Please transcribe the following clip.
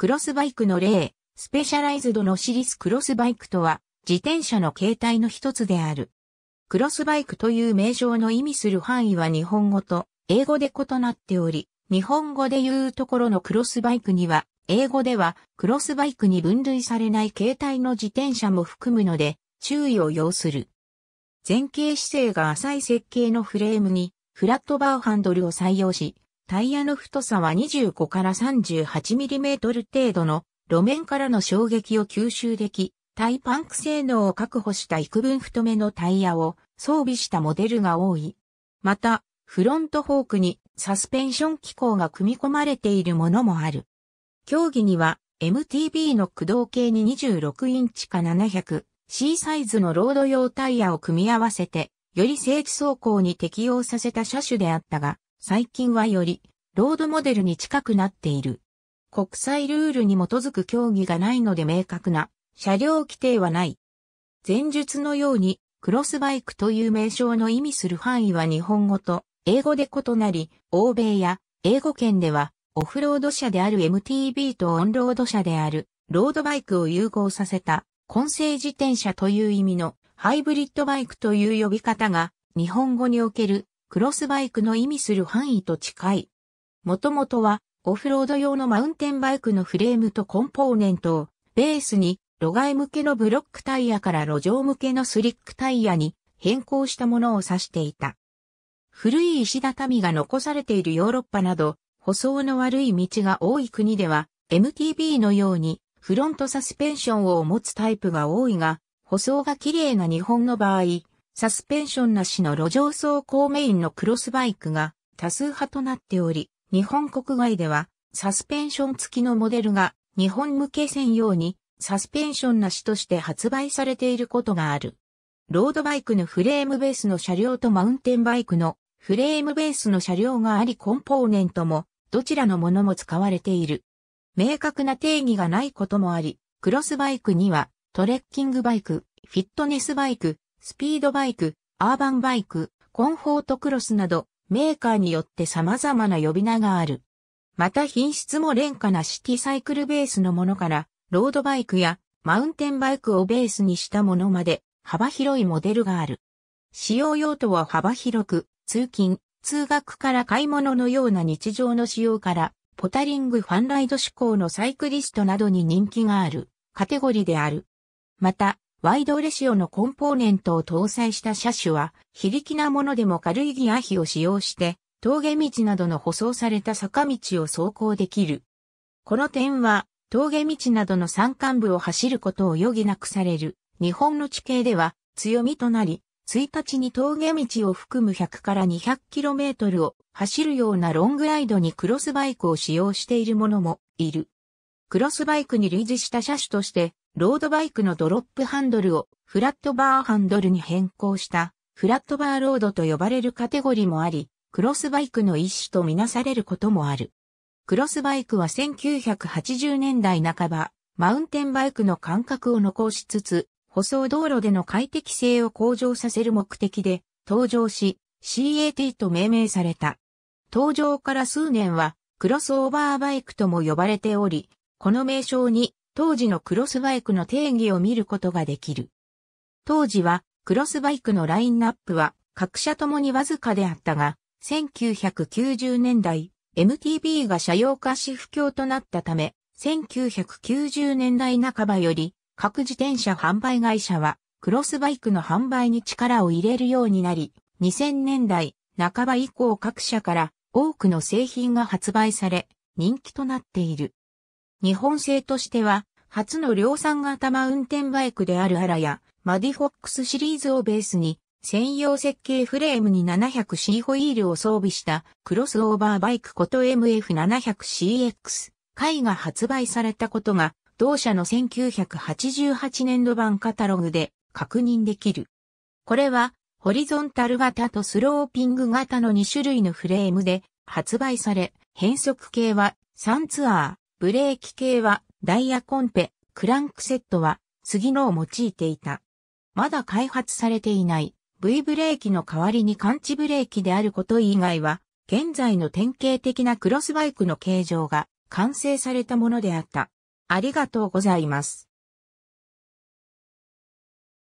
クロスバイクの例、スペシャライズドのシリスクロスバイクとは、自転車の形態の一つである。クロスバイクという名称の意味する範囲は日本語と英語で異なっており、日本語で言うところのクロスバイクには、英語ではクロスバイクに分類されない形態の自転車も含むので、注意を要する。前傾姿勢が浅い設計のフレームに、フラットバーハンドルを採用し、タイヤの太さは25から38ミリメートル程度の路面からの衝撃を吸収でき、タイパンク性能を確保した幾分太めのタイヤを装備したモデルが多い。また、フロントフォークにサスペンション機構が組み込まれているものもある。競技には MTB の駆動系に26インチか 700C サイズのロード用タイヤを組み合わせて、より正規走行に適用させた車種であったが、最近はより、ロードモデルに近くなっている。国際ルールに基づく競技がないので明確な車両規定はない。前述のように、クロスバイクという名称の意味する範囲は日本語と英語で異なり、欧米や英語圏ではオフロード車である MTB とオンロード車であるロードバイクを融合させた混成自転車という意味のハイブリッドバイクという呼び方が日本語におけるクロスバイクの意味する範囲と近い。もともとは、オフロード用のマウンテンバイクのフレームとコンポーネントを、ベースに、路外向けのブロックタイヤから路上向けのスリックタイヤに変更したものを指していた。古い石畳が残されているヨーロッパなど、舗装の悪い道が多い国では、MTB のようにフロントサスペンションを持つタイプが多いが、舗装が綺麗な日本の場合、サスペンションなしの路上走行メインのクロスバイクが多数派となっており、日本国外ではサスペンション付きのモデルが日本向け専用にサスペンションなしとして発売されていることがある。ロードバイクのフレームベースの車両とマウンテンバイクのフレームベースの車両がありコンポーネントもどちらのものも使われている。明確な定義がないこともあり、クロスバイクにはトレッキングバイク、フィットネスバイク、スピードバイク、アーバンバイク、コンフォートクロスなど、メーカーによって様々な呼び名がある。また品質も廉価なシティサイクルベースのものから、ロードバイクやマウンテンバイクをベースにしたものまで、幅広いモデルがある。使用用途は幅広く、通勤、通学から買い物のような日常の使用から、ポタリングファンライド志向のサイクリストなどに人気があるカテゴリーである。また、ワイドレシオのコンポーネントを搭載した車種は、非力なものでも軽いギア比を使用して、峠道などの舗装された坂道を走行できる。この点は、峠道などの山間部を走ることを余儀なくされる、日本の地形では強みとなり、1日に峠道を含む100から 200km を走るようなロングライドにクロスバイクを使用しているものもいる。クロスバイクに類似した車種として、ロードバイクのドロップハンドルをフラットバーハンドルに変更したフラットバーロードと呼ばれるカテゴリーもあり、クロスバイクの一種とみなされることもある。クロスバイクは1980年代半ば、マウンテンバイクの感覚を残しつつ、舗装道路での快適性を向上させる目的で登場し、CAT と命名された。登場から数年はクロスオーバーバイクとも呼ばれており、この名称に当時のクロスバイクの定義を見ることができる。当時は、クロスバイクのラインナップは、各社ともにわずかであったが、1990年代、MTB が車用化し不況となったため、1990年代半ばより、各自転車販売会社は、クロスバイクの販売に力を入れるようになり、2000年代半ば以降各社から多くの製品が発売され、人気となっている。日本製としては、初の量産型マウンテンバイクであるアラや、マディフォックスシリーズをベースに、専用設計フレームに 700C ホイールを装備したクロスオーバーバイクこと MF700CX 回が発売されたことが同社の1988年度版カタログで確認できる。これはホリゾンタル型とスローピング型の2種類のフレームで発売され変速系は3ツアー、ブレーキ系はダイヤコンペ、クランクセットは次のを用いていた。まだ開発されていない V ブレーキの代わりに感知ブレーキであること以外は、現在の典型的なクロスバイクの形状が完成されたものであった。ありがとうございます。